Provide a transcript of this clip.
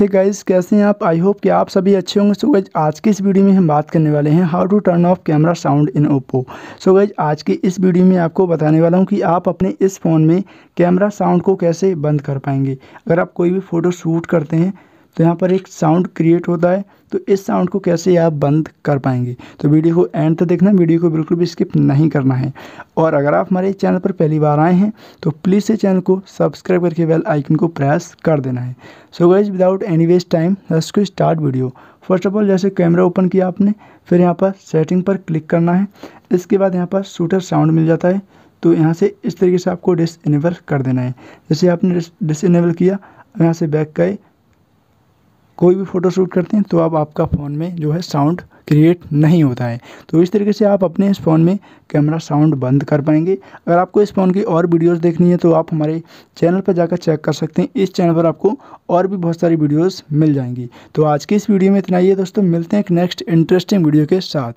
hey guys कैसे हैं आप आई होप कि आप सभी अच्छे होंगे सो so आज की इस वीडियो में हम बात करने वाले हैं how to turn off camera sound in Oppo so guys आज की इस वीडियो में आपको बताने वाला हूं कि आप अपने इस फ़ोन में कैमरा साउंड को कैसे बंद कर पाएंगे अगर आप कोई भी फ़ोटो शूट करते हैं तो यहाँ पर एक साउंड क्रिएट होता है तो इस साउंड को कैसे आप बंद कर पाएंगे तो वीडियो को एंड तक देखना वीडियो को बिल्कुल भी स्किप नहीं करना है और अगर आप हमारे चैनल पर पहली बार आए हैं तो प्लीज़ इस चैनल को सब्सक्राइब करके बेल आइकन को प्रेस कर देना है so guys without any waste time let's to start video first of all जैसे कैमरा ओपन किया आपने फिर यहाँ पर सेटिंग पर क्लिक करना है इसके बाद यहाँ पर शूटर साउंड मिल जाता है तो यहाँ से इस तरीके से आपको डिसइनेबल कर देना है जैसे आपने डिसइनेबल किया यहाँ से बैक गए कोई भी फ़ोटो शूट करते हैं तो अब आपका फ़ोन में जो है साउंड क्रिएट नहीं होता है तो इस तरीके से आप अपने इस फ़ोन में कैमरा साउंड बंद कर पाएंगे अगर आपको इस फ़ोन की और वीडियोस देखनी है तो आप हमारे चैनल पर जाकर चेक कर सकते हैं इस चैनल पर आपको और भी बहुत सारी वीडियोस मिल जाएंगी तो आज की इस वीडियो में इतना ही है दोस्तों मिलते हैं एक नेक्स्ट इंटरेस्टिंग वीडियो के साथ